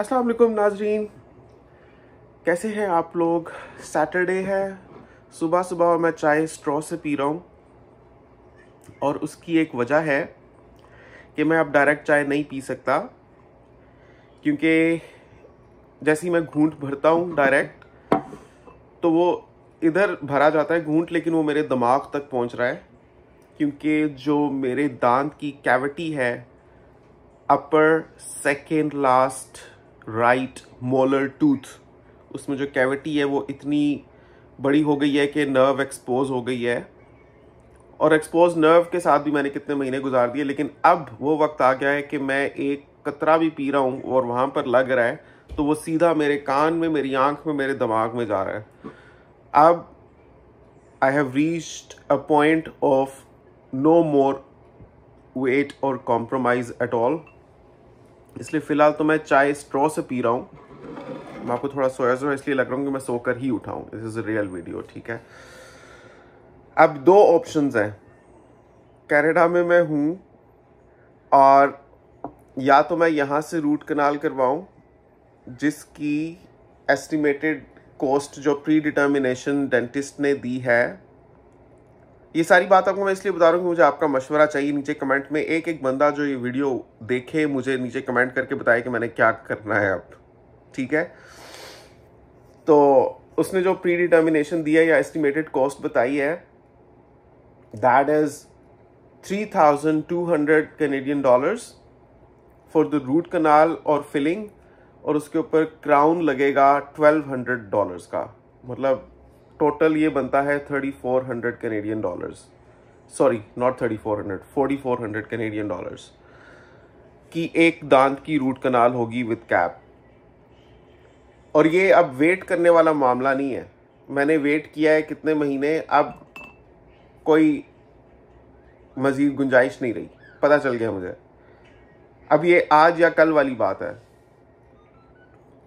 अस्सलाम वालेकुम नाजरीन कैसे हैं आप लोग सैटरडे है सुबह सुबह मैं चाय स्ट्रॉ से पी रहा हूँ और उसकी एक वजह है कि मैं अब डायरेक्ट चाय नहीं पी सकता क्योंकि जैसे ही मैं घूंट भरता हूँ डायरेक्ट तो वो इधर भरा जाता है घूंट लेकिन वो मेरे दिमाग तक पहुँच रहा है क्योंकि जो मेरे दांत की कैविटी है upper second last right molar tooth उसमें जो कैविटी है वो इतनी बड़ी हो गई है कि नर्व एक्सपोज हो गई है और एक्सपोज नर्व के साथ भी मैंने कितने महीने गुजार दिए लेकिन अब वो वक्त आ गया है कि मैं एक कतरा भी पी रहा हूँ और वहाँ पर लग रहा है तो वो सीधा मेरे कान में मेरी आँख में मेरे दिमाग में जा रहा है अब I have reached a point of no more wait और कॉम्प्रोमाइज एट ऑल इसलिए फ़िलहाल तो मैं चाय स्ट्रॉ से पी रहा हूँ मैं आपको थोड़ा सोया सोया इसलिए लग रहा हूँ कि मैं सोकर ही उठाऊँ this is a real video ठीक है अब दो ऑप्शन हैं कैनेडा में मैं हूँ और या तो मैं यहाँ से रूट कनाल करवाऊँ जिसकी एस्टिमेटेड कॉस्ट जो प्री डिटर्मिनेशन डेंटिस्ट ने दी है ये सारी बात आपको मैं इसलिए बता रहा हूँ कि मुझे आपका मशवरा चाहिए नीचे कमेंट में एक एक बंदा जो ये वीडियो देखे मुझे नीचे कमेंट करके बताए कि मैंने क्या करना है अब ठीक है तो उसने जो प्री डिटर्मिनेशन दिया या एस्टिमेटेड कॉस्ट बताई है that is three thousand two hundred Canadian dollars for the root canal और फिलिंग और उसके ऊपर क्राउन लगेगा ट्वेल्व हंड्रेड डॉलर्स का मतलब टोटल ये बनता है thirty four hundred Canadian dollars sorry not thirty four hundred forty four hundred Canadian dollars की एक दांत की रूट कनाल होगी विद कैप और ये अब वेट करने वाला मामला नहीं है मैंने वेट किया है कितने महीने अब कोई मज़ीद गुंजाइश नहीं रही पता चल गया मुझे अब ये आज या कल वाली बात है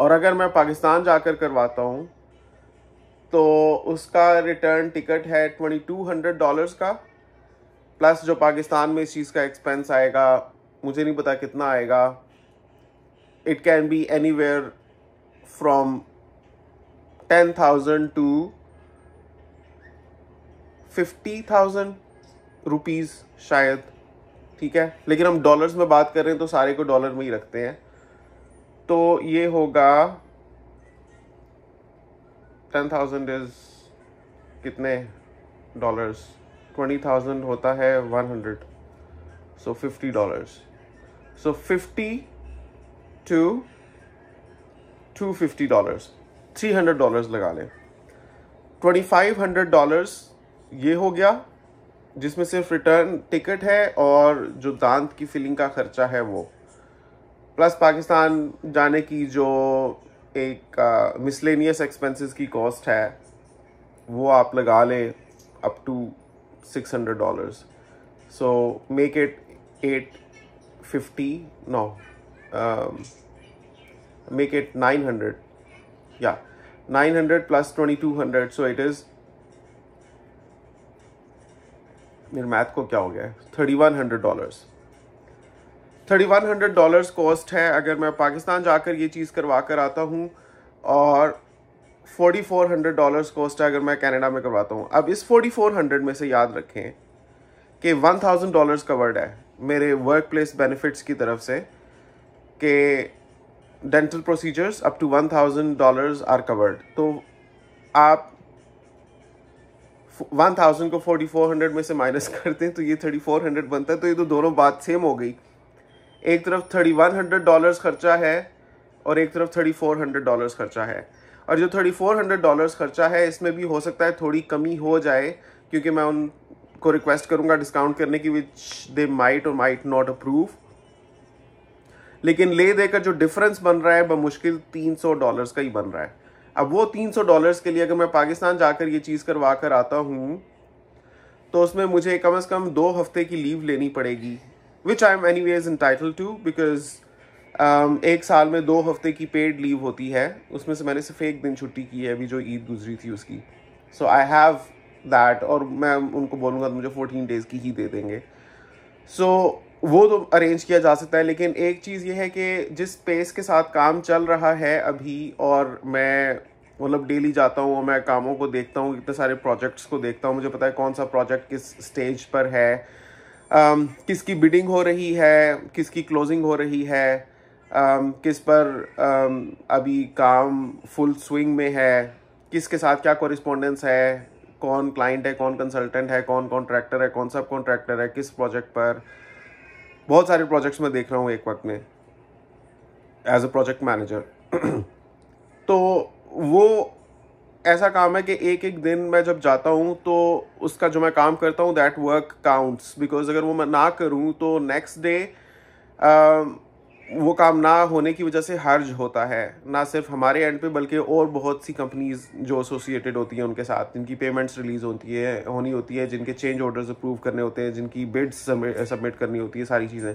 और अगर मैं पाकिस्तान जाकर करवाता हूँ तो उसका रिटर्न टिकट है ट्वेंटी टू हंड्रेड डॉलर्स का प्लस जो पाकिस्तान में इस चीज़ का एक्सपेंस आएगा मुझे नहीं पता कितना आएगा it can be anywhere from ten thousand to fifty thousand rupees शायद ठीक है लेकिन हम डॉलर्स में बात कर रहे हैं तो सारे को डॉलर में ही रखते हैं तो ये होगा टेन थाउजेंड इज कितने डॉलर्स ट्वेंटी थाउजेंड होता है one hundred so fifty dollars so fifty to two fifty dollars three hundred dollars लगा लें ट्वेंटी फाइव हंड्रेड डॉलर्स ये हो गया जिसमें सिर्फ रिटर्न टिकट है और जो दांत की फिलिंग का खर्चा है वो प्लस पाकिस्तान जाने की जो एक मिसलेनियस uh, एक्सपेंसेस की कॉस्ट है वो आप लगा लें up to six hundred dollars so make it eight fifty no या nine hundred plus twenty two hundred so it is मेरे मैथ को क्या हो गया thirty one hundred dollars thirty one hundred dollars cost है अगर मैं पाकिस्तान जाकर ये चीज़ करवा कर आता हूँ और forty four hundred dollars cost है अगर मैं कनाडा में करवाता हूँ अब इस फोर्टी फोर हंड्रेड में से याद रखें कि वन थाउजेंड डॉलर्स कवर्ड है मेरे वर्क प्लेस बेनिफिट्स की तरफ से कि dental procedures up to one thousand dollars are covered तो आप वन थाउजेंड को फोर्टी फोर हंड्रेड में से माइनस करते हैं तो ये थर्टी फोर हंड्रेड बनता है तो ये तो दोनों बात सेम हो गई एक तरफ थर्टी वन हंड्रेड डॉलर्स खर्चा है और एक तरफ थर्टी फोर हंड्रेड डॉलर्स खर्चा है और जो थर्टी फोर हंड्रेड डॉलर्स खर्चा है इसमें भी हो सकता है थोड़ी कमी हो जाए क्योंकि मैं उनको रिक्वेस्ट करूँगा डिस्काउंट करने की विच दे माइट और माइट नॉट अप्रूव लेकिन ले देकर जो डिफरेंस बन रहा है बमुश्किल तीन सौ डॉलर्स का ही बन रहा है अब वो तीन सौ डॉलर्स के लिए अगर मैं पाकिस्तान जाकर ये चीज़ करवा कर आता हूँ तो उसमें मुझे कम अज़ कम दो हफ्ते की लीव लेनी पड़ेगी which I am anyways entitle to because एक साल में दो हफ्ते की पेड लीव होती है उसमें से मैंने सिर्फ एक दिन छुट्टी की है अभी जो ईद गुजरी थी उसकी सो आई हैव दैट और मैं उनको बोलूँगा तो मुझे फोर्टीन डेज़ की ही दे देंगे सो so, वो तो अरेंज किया जा सकता है लेकिन एक चीज़ ये है कि जिस पेस के साथ काम चल रहा है अभी और मैं मतलब डेली जाता हूँ और मैं कामों को देखता हूँ इतने सारे प्रोजेक्ट्स को देखता हूँ मुझे पता है कौन सा प्रोजेक्ट किस स्टेज पर है किसकी बिडिंग हो रही है किसकी क्लोजिंग हो रही है किस पर अभी काम फुल स्विंग में है किसके साथ क्या कॉरिस्पॉन्डेंस है कौन क्लाइंट है कौन कंसल्टेंट है कौन कॉन्ट्रैक्टर है कौन सब कॉन्ट्रैक्टर है किस प्रोजेक्ट पर बहुत सारे प्रोजेक्ट्स में देख रहा हूँ एक वक्त में एज अ प्रोजेक्ट मैनेजर तो वो ऐसा काम है कि एक एक दिन मैं जब जाता हूँ तो उसका जो मैं काम करता हूँ दैट वर्क काउंट्स बिकॉज अगर वो मैं ना करूँ तो नेक्स्ट डे वो काम ना होने की वजह से हर्ज होता है ना सिर्फ हमारे एंड पे बल्कि और बहुत सी कंपनीज जो एसोसिएटेड होती हैं उनके साथ जिनकी पेमेंट्स रिलीज़ होती है होनी होती है जिनके चेंज ऑर्डर्स अप्रूव करने होते हैं जिनकी बिड्स सबमिट करनी होती है सारी चीज़ें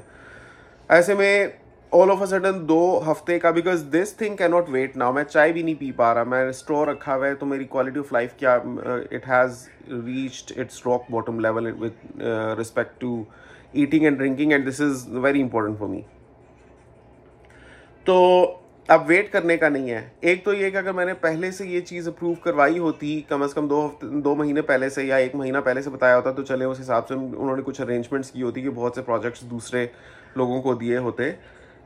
ऐसे में ऑल ऑफ अ सडन दो हफ्ते का because this thing can not wait now मैं चाय भी नहीं पी पा रहा मैं स्टोर रखा हुआ है तो मेरी क्वालिटी ऑफ लाइफ क्या it has reached it's rock bottom level with respect to eating and drinking and this is very important for me तो अब वेट करने का नहीं है एक तो ये कि अगर मैंने पहले से ये चीज़ अप्रूव करवाई होती कम अज़ कम दो हफ्ते दो महीने पहले से या एक महीना पहले से बताया होता तो चले उस हिसाब से उन्होंने कुछ अरेंजमेंट्स की होती कि बहुत से प्रोजेक्ट्स दूसरे लोगों को दिए होते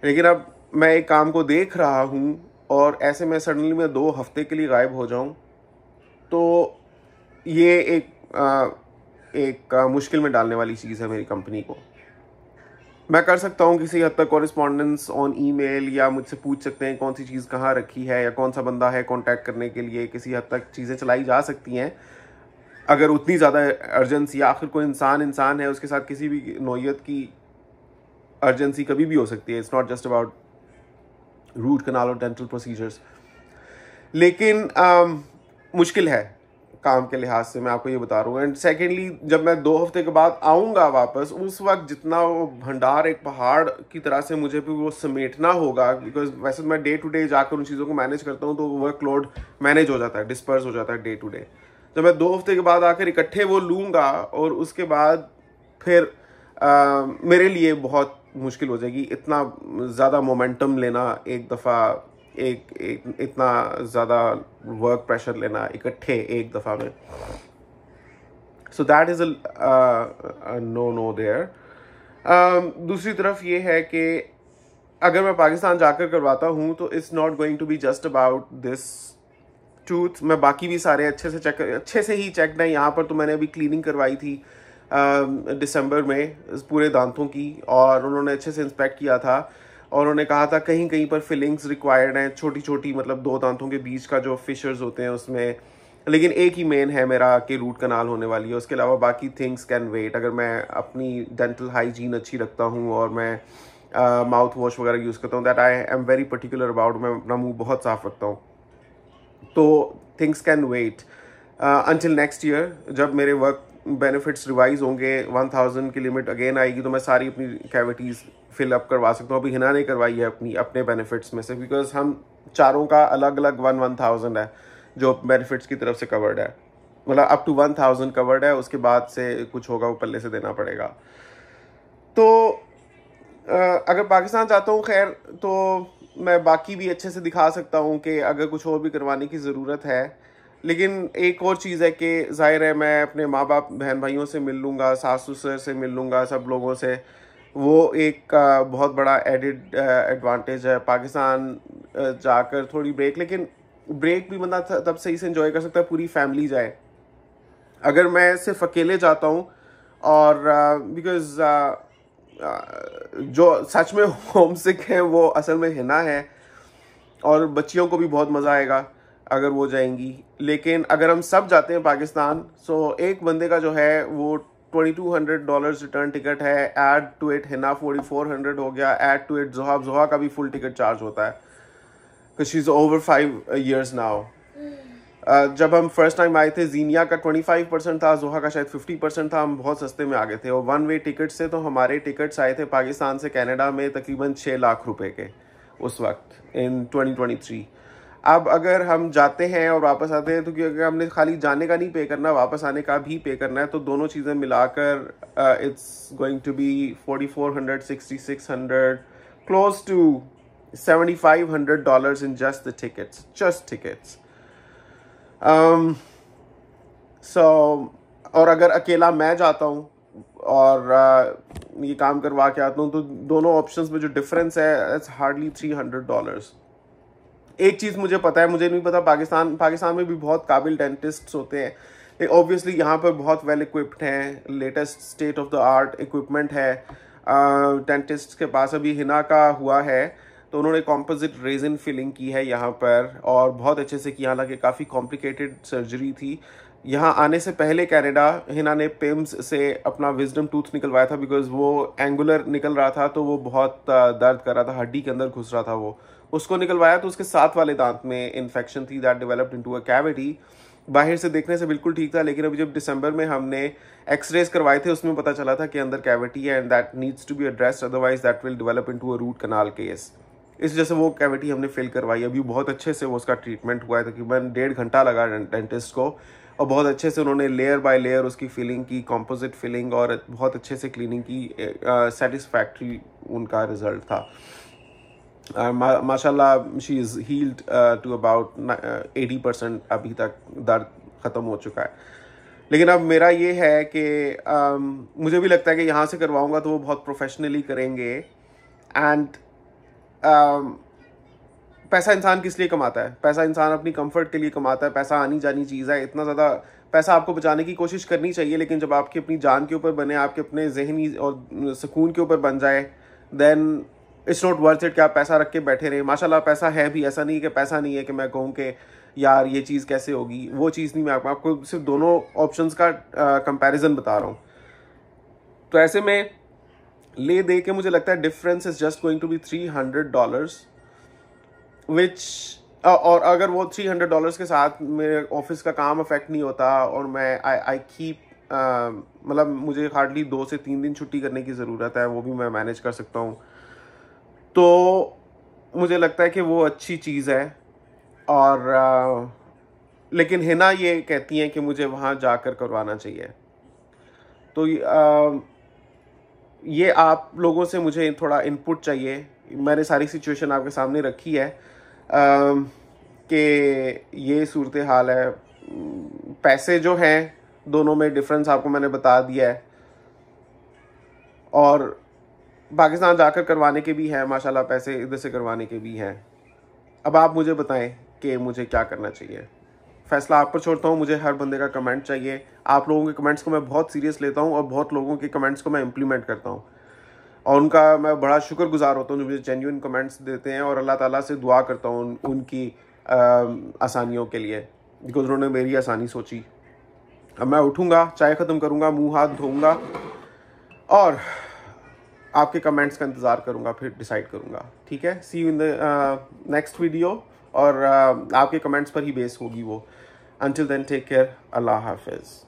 लेकिन अब मैं एक काम को देख रहा हूँ और ऐसे में सडनली मैं दो हफ्ते के लिए गायब हो जाऊँ तो ये एक आ, एक आ, मुश्किल में डालने वाली चीज़ है मेरी कंपनी को मैं कर सकता हूँ किसी हद तक कॉरेस्पॉन्डेंस ऑन ईमेल या मुझसे पूछ सकते हैं कौन सी चीज़ कहाँ रखी है या कौन सा बंदा है कांटेक्ट करने के लिए किसी हद तक चीज़ें चलाई जा सकती हैं अगर उतनी ज़्यादा अर्जेंसी आखिर कोई इंसान इंसान है उसके साथ किसी भी नोयत की अर्जेंसी कभी भी हो सकती है it's not just about root canal और डेंटल प्रोसीजर्स लेकिन um, मुश्किल है काम के लिहाज से मैं आपको ये बता रहा हूँ एंड सेकेंडली जब मैं दो हफ्ते के बाद आऊँगा वापस उस वक्त जितना वो भंडार एक पहाड़ की तरह से मुझे भी वो समेटना होगा बिकॉज वैसे तो मैं डे टू डे जाकर उन चीज़ों को मैनेज करता हूँ तो वर्क लोड मैनेज हो जाता है डिस्पर्स हो जाता है डे टू डे जब मैं दो हफ्ते के बाद आकर इकट्ठे वो लूँगा और उसके बाद फिर आ, uh, मेरे लिए बहुत मुश्किल हो जाएगी इतना ज़्यादा मोमेंटम लेना एक दफ़ा एक, एक इतना ज़्यादा वर्क प्रेशर लेना इकट्ठे एक दफ़ा में so that is no no there दूसरी तरफ ये है कि अगर मैं पाकिस्तान जाकर करवाता हूँ तो it's not going to be just about this tooth मैं बाकी भी सारे अच्छे से चेक अच्छे से ही चेक नहीं यहाँ पर तो मैंने अभी क्लीनिंग करवाई थी दिसंबर में पूरे दांतों की और उन्होंने अच्छे से इंस्पेक्ट किया था और उन्होंने कहा था कहीं कहीं पर फिलिंग्स रिक्वायर्ड हैं छोटी छोटी मतलब दो दांतों के बीच का जो फिशर्स होते हैं उसमें लेकिन एक ही मेन है मेरा कि रूट कनाल होने वाली है उसके अलावा बाकी थिंग्स कैन वेट अगर मैं अपनी डेंटल हाइजीन अच्छी रखता हूँ और मैं माउथ वॉश वगैरह यूज़ करता हूँ that I am very particular about मैं अपना मुँह बहुत साफ़ रखता हूँ तो things can wait until next year जब मेरे वर्क बेनिफिट्स रिवाइज होंगे वन थाउजेंड की लिमिट अगेन आएगी तो मैं सारी अपनी कैविटीज़ अप करवा सकता हूँ अभी हिना ने करवाई है अपनी अपने बेनिफिट्स में से बिकॉज हम चारों का अलग अलग वन वन थाउजेंड है जो बेनिफिट्स की तरफ से कवर्ड है मतलब up to one thousand covered है उसके बाद से कुछ होगा वो पल्ले से देना पड़ेगा तो अगर पाकिस्तान जाता हूँ खैर तो मैं बाकी भी अच्छे से दिखा सकता हूँ कि अगर कुछ और भी करवाने की ज़रूरत है लेकिन एक और चीज़ है कि जाहिर है मैं अपने माँ बाप बहन भाइयों से मिल लूँगा सास ससुर से मिल लूँगा सब लोगों से वो एक बहुत बड़ा एडिड एडवांटेज है पाकिस्तान जाकर थोड़ी ब्रेक लेकिन ब्रेक भी बंदा मतलब तब सही से इंजॉय कर सकता है पूरी फैमिली जाए अगर मैं सिर्फ अकेले जाता हूँ और बिकॉज uh, uh, जो सच में होम सिक है वो असल में हिना है और बच्चियों को भी बहुत मज़ा आएगा अगर वो जाएंगी लेकिन अगर हम सब जाते हैं पाकिस्तान सो एक बंदे का जो है वो twenty two hundred dollars return ticket है एड टू इट हिना फोर्टी फोर हंड्रेड हो गया एड टू इट जोहा जोहा का भी फुल टिकट चार्ज होता है she is over five years now जब हम फर्स्ट टाइम आए थे जीनिया का 25 परसेंट था जोहा का शायद 50 परसेंट था हम बहुत सस्ते में आ गए थे और वन वे टिकट से तो हमारे टिकट्स आए थे पाकिस्तान से कनाडा में तकरीबन छः लाख रुपए के उस वक्त इन 2023 अब अगर हम जाते हैं और वापस आते हैं तो क्योंकि अगर हमने खाली जाने का नहीं पे करना वापस आने का भी पे करना है तो दोनों चीज़ें मिलाकर it's going to be forty four hundred sixty six hundred close to seventy five hundred dollar in just the tickets just tickets so और अगर अकेला मैं जाता हूँ और uh, ये काम करवा के आता हूँ तो दोनों ऑप्शंस में जो डिफरेंस है it's hardly three hundred dollars एक चीज़ मुझे पता है मुझे नहीं पता पाकिस्तान पाकिस्तान में भी बहुत काबिल डेंटिस्ट होते हैं ऑब्वियसली यहाँ पर बहुत वेल इक्विप्ड हैं latest state of the art equipment है डेंटिस्ट uh, के पास अभी हिना का हुआ है तो उन्होंने कॉम्पोजिट रेजिन फिलिंग की है यहाँ पर और बहुत अच्छे से किया हालांकि काफ़ी कॉम्प्लिकेटेड सर्जरी थी यहाँ आने से पहले कैनेडा हिना ने पिम्स से अपना विजडम टूथ निकलवाया था बिकॉज वो एंगुलर निकल रहा था तो वो बहुत uh, दर्द कर रहा था हड्डी के अंदर घुस रहा था वो उसको निकलवाया तो उसके साथ वाले दांत में इन्फेक्शन थी that developed into a cavity बाहर से देखने से बिल्कुल ठीक था लेकिन अभी जब दिसंबर में हमने एक्सरेज करवाए थे उसमें पता चला था कि अंदर कैविटी है and that needs to be address otherwise that will develop into a root canal case इस वजह से वो कैविटी हमने फिल करवाई अभी बहुत अच्छे से वो उसका ट्रीटमेंट हुआ है तकरीबन डेढ़ घंटा लगा डेंटिस्ट को और बहुत अच्छे से उन्होंने लेयर बाय लेयर उसकी फिलिंग की कॉम्पोजिट फिलिंग और बहुत अच्छे से क्लीनिंग की सेटिस्फैक्ट्री उनका रिजल्ट था uh, ma माशाल्लाह she is healed to about eighty percent अभी तक दर्द ख़त्म हो चुका है लेकिन अब मेरा ये है कि um, मुझे भी लगता है कि यहाँ से करवाऊँगा तो वो बहुत प्रोफेशनली करेंगे एंड um, पैसा इंसान किस लिए कमाता है पैसा इंसान अपनी कंफर्ट के लिए कमाता है पैसा आनी जानी चीज़ है इतना ज़्यादा पैसा आपको बचाने की कोशिश करनी चाहिए लेकिन जब आपकी अपनी जान के ऊपर बने आपके अपने जहनी और सुकून के ऊपर बन जाए then it's not worth it क्या आप पैसा रख के बैठे रहे माशाल्लाह पैसा है भी ऐसा नहीं है कि पैसा नहीं है कि मैं कहूँ कि यार ये चीज़ कैसे होगी वो चीज़ नहीं मैं आपको आपको सिर्फ दोनों ऑप्शन का कंपेरिजन बता रहा हूँ तो ऐसे में ले दे के मुझे लगता है difference is just going to be three hundred dollars which और अगर वो थ्री हंड्रेड डॉलर्स के साथ मेरे ऑफिस का काम अफेक्ट नहीं होता और मैं आई आई कीप मतलब मुझे हार्डली दो से तीन दिन छुट्टी करने की ज़रूरत है वो भी मैं मैनेज कर सकता हूँ तो मुझे लगता है कि वो अच्छी चीज़ है और आ, लेकिन हिना ये कहती हैं कि मुझे वहाँ जाकर करवाना चाहिए तो आ, ये आप लोगों से मुझे थोड़ा इनपुट चाहिए मैंने सारी सिचुएशन आपके सामने रखी है कि ये सूरत हाल है पैसे जो हैं दोनों में डिफरेंस आपको मैंने बता दिया है और पाकिस्तान जाकर करवाने के भी हैं माशाल्लाह पैसे इधर से करवाने के भी हैं अब आप मुझे बताएं कि मुझे क्या करना चाहिए फैसला आप पर छोड़ता हूँ मुझे हर बंदे का कमेंट चाहिए आप लोगों के कमेंट्स को मैं बहुत सीरियस लेता हूँ और बहुत लोगों के कमेंट्स को मैं इम्प्लीमेंट करता हूँ और उनका मैं बड़ा शुक्रगुजार होता हूँ जो मुझे जेन्यून कमेंट्स देते हैं और अल्लाह ताला से दुआ करता हूँ उन, उनकी आसानियों के लिए बिकॉज उन्होंने मेरी आसानी सोची अब मैं उठूँगा चाय ख़त्म करूँगा मुँह हाथ धोऊँगा और आपके कमेंट्स का इंतज़ार करूँगा फिर डिसाइड करूँगा ठीक है see you in the next video और uh, आपके कमेंट्स पर ही बेस होगी वो अनटिल देन टेक केयर अल्लाह हाफिज़